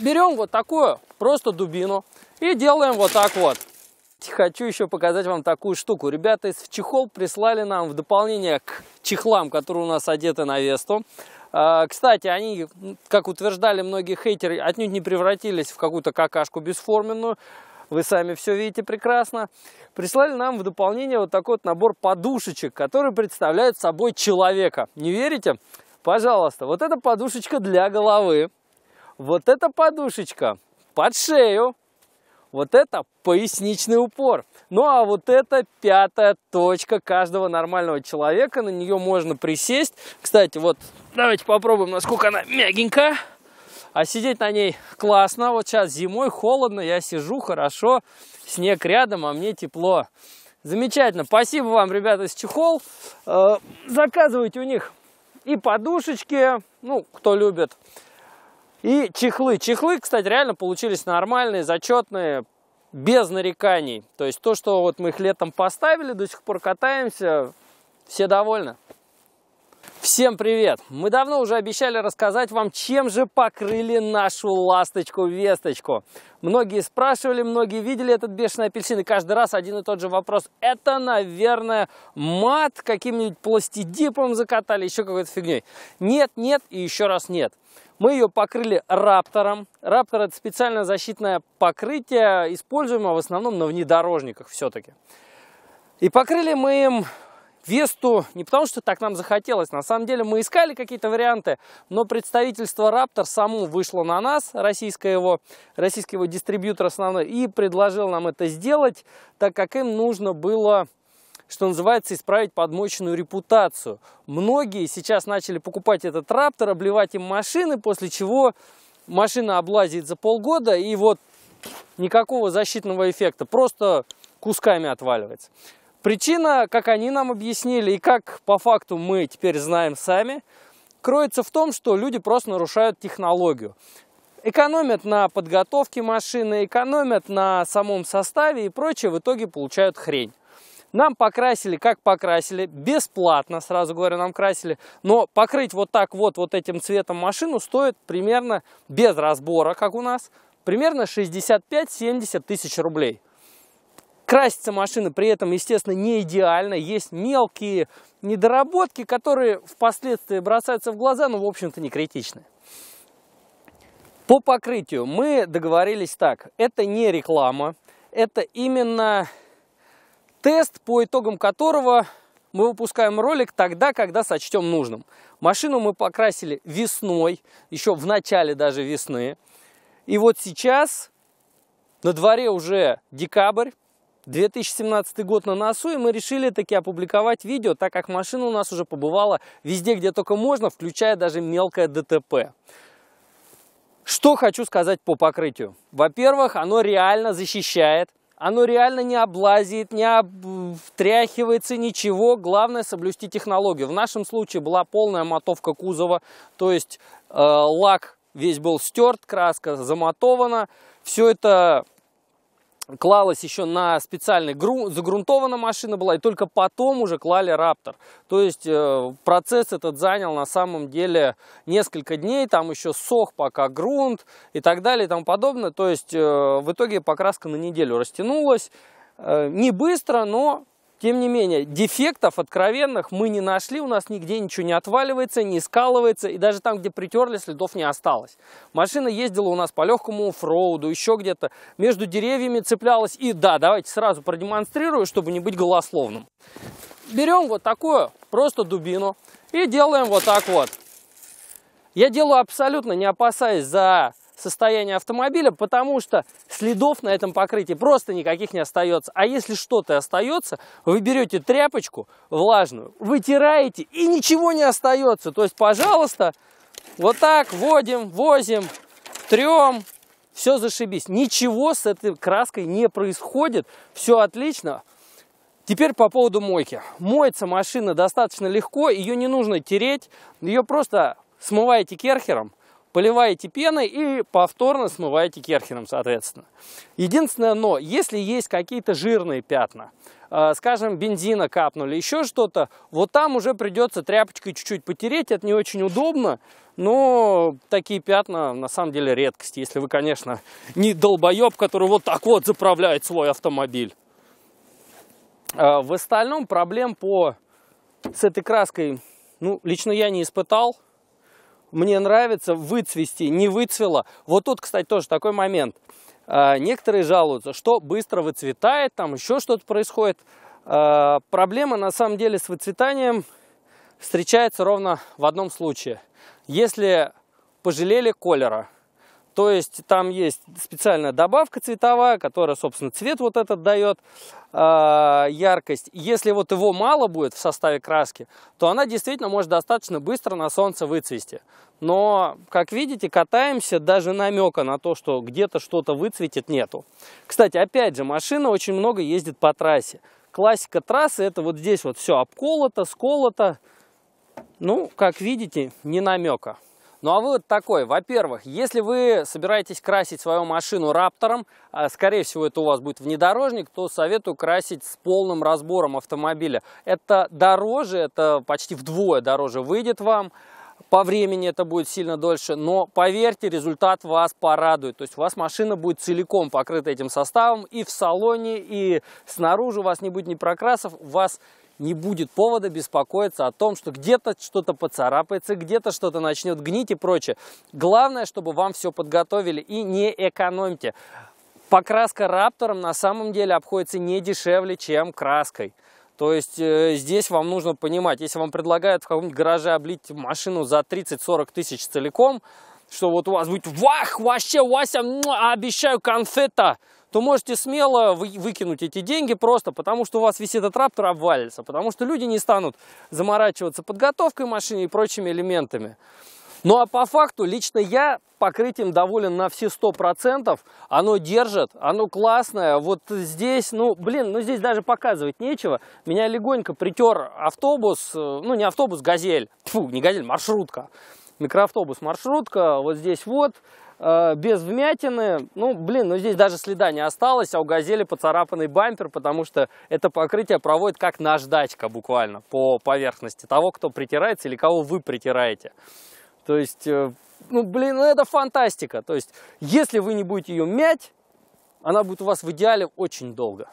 берем вот такую, просто дубину, и делаем вот так вот. Хочу еще показать вам такую штуку. Ребята из чехол прислали нам в дополнение к чехлам, которые у нас одеты на Весту. А, кстати, они, как утверждали многие хейтеры, отнюдь не превратились в какую-то какашку бесформенную. Вы сами все видите прекрасно. Прислали нам в дополнение вот такой вот набор подушечек, которые представляют собой человека. Не верите? Пожалуйста, вот эта подушечка для головы. Вот эта подушечка под шею. Вот это поясничный упор. Ну а вот это пятая точка каждого нормального человека. На нее можно присесть. Кстати, вот давайте попробуем, насколько она мягенькая. А сидеть на ней классно. Вот сейчас зимой холодно, я сижу хорошо. Снег рядом, а мне тепло. Замечательно. Спасибо вам, ребята, с чехол. Э, заказывайте у них и подушечки, ну, кто любит. И чехлы. Чехлы, кстати, реально получились нормальные, зачетные, без нареканий. То есть то, что вот мы их летом поставили, до сих пор катаемся, все довольны. Всем привет! Мы давно уже обещали рассказать вам, чем же покрыли нашу ласточку-весточку. Многие спрашивали, многие видели этот бешеный апельсин, и каждый раз один и тот же вопрос. Это, наверное, мат каким-нибудь пластидипом закатали, еще какой-то фигней. Нет, нет и еще раз нет. Мы ее покрыли раптором. Раптор – это специальное защитное покрытие, используемое в основном на внедорожниках все-таки. И покрыли мы им Весту не потому, что так нам захотелось. На самом деле мы искали какие-то варианты, но представительство Raptor само вышло на нас, российское его, российский его дистрибьютор основной, и предложил нам это сделать, так как им нужно было что называется, исправить подмоченную репутацию. Многие сейчас начали покупать этот Раптор, обливать им машины, после чего машина облазит за полгода, и вот никакого защитного эффекта, просто кусками отваливается. Причина, как они нам объяснили, и как по факту мы теперь знаем сами, кроется в том, что люди просто нарушают технологию. Экономят на подготовке машины, экономят на самом составе и прочее, в итоге получают хрень. Нам покрасили, как покрасили, бесплатно, сразу говорю, нам красили. Но покрыть вот так вот, вот этим цветом машину стоит примерно, без разбора, как у нас, примерно 65-70 тысяч рублей. Красится машина при этом, естественно, не идеально. Есть мелкие недоработки, которые впоследствии бросаются в глаза, но, в общем-то, не критичны. По покрытию мы договорились так. Это не реклама, это именно тест, по итогам которого мы выпускаем ролик тогда, когда сочтем нужным. Машину мы покрасили весной, еще в начале даже весны. И вот сейчас на дворе уже декабрь, 2017 год на носу, и мы решили таки опубликовать видео, так как машина у нас уже побывала везде, где только можно, включая даже мелкое ДТП. Что хочу сказать по покрытию. Во-первых, оно реально защищает, оно реально не облазит, не обтряхивается, ничего. Главное соблюсти технологию. В нашем случае была полная мотовка кузова, то есть э, лак весь был стерт, краска замотована. Все это клалась еще на специальный грунт, загрунтована машина была, и только потом уже клали Раптор. То есть э, процесс этот занял на самом деле несколько дней, там еще сох пока грунт и так далее и тому подобное. То есть э, в итоге покраска на неделю растянулась, э, не быстро, но тем не менее, дефектов откровенных мы не нашли, у нас нигде ничего не отваливается, не скалывается, и даже там, где притерли, следов не осталось. Машина ездила у нас по легкому оффроуду, еще где-то между деревьями цеплялась. И да, давайте сразу продемонстрирую, чтобы не быть голословным. Берем вот такую, просто дубину, и делаем вот так вот. Я делаю абсолютно не опасаясь за состояние автомобиля, потому что следов на этом покрытии просто никаких не остается. А если что-то остается, вы берете тряпочку влажную, вытираете и ничего не остается. То есть, пожалуйста, вот так вводим, возим, трем, все зашибись. Ничего с этой краской не происходит, все отлично. Теперь по поводу мойки. Моется машина достаточно легко, ее не нужно тереть, ее просто смываете керхером, поливаете пеной и повторно смываете керхером, соответственно. Единственное но, если есть какие-то жирные пятна, э, скажем, бензина капнули, еще что-то, вот там уже придется тряпочкой чуть-чуть потереть, это не очень удобно, но такие пятна на самом деле редкость, если вы, конечно, не долбоеб, который вот так вот заправляет свой автомобиль. Э, в остальном проблем по с этой краской, ну, лично я не испытал, мне нравится выцвести, не выцвело. Вот тут, кстати, тоже такой момент. А, некоторые жалуются, что быстро выцветает, там еще что-то происходит. А, проблема на самом деле с выцветанием встречается ровно в одном случае. Если пожалели колера, то есть там есть специальная добавка цветовая, которая, собственно, цвет вот этот дает э, яркость. Если вот его мало будет в составе краски, то она действительно может достаточно быстро на солнце выцвести. Но, как видите, катаемся, даже намека на то, что где-то что-то выцветит, нету. Кстати, опять же, машина очень много ездит по трассе. Классика трассы, это вот здесь вот все обколото, сколото. Ну, как видите, не намека. Ну а вывод такой, во-первых, если вы собираетесь красить свою машину Раптором, а, скорее всего это у вас будет внедорожник, то советую красить с полным разбором автомобиля. Это дороже, это почти вдвое дороже выйдет вам, по времени это будет сильно дольше, но поверьте, результат вас порадует. То есть у вас машина будет целиком покрыта этим составом и в салоне, и снаружи у вас не будет ни прокрасов, у вас не будет повода беспокоиться о том, что где-то что-то поцарапается, где-то что-то начнет гнить и прочее. Главное, чтобы вам все подготовили и не экономьте. Покраска раптором на самом деле обходится не дешевле, чем краской. То есть э, здесь вам нужно понимать, если вам предлагают в каком-нибудь гараже облить машину за 30-40 тысяч целиком, что вот у вас будет «Вах, вообще, Вася, обещаю конфета!» то можете смело выкинуть эти деньги просто потому, что у вас висит этот раптор, обвалится. Потому что люди не станут заморачиваться подготовкой машины и прочими элементами. Ну а по факту, лично я покрытием доволен на все 100%. Оно держит, оно классное. Вот здесь, ну, блин, ну здесь даже показывать нечего. Меня легонько притер автобус, э, ну не автобус, газель. Фу, не газель, маршрутка. Микроавтобус, маршрутка. Вот здесь вот. Э, без вмятины. Ну, блин, ну здесь даже следа не осталось, а у «Газели» поцарапанный бампер, потому что это покрытие проводит как наждачка буквально по поверхности того, кто притирается или кого вы притираете. То есть, э, ну, блин, ну это фантастика. То есть, если вы не будете ее мять, она будет у вас в идеале очень долго.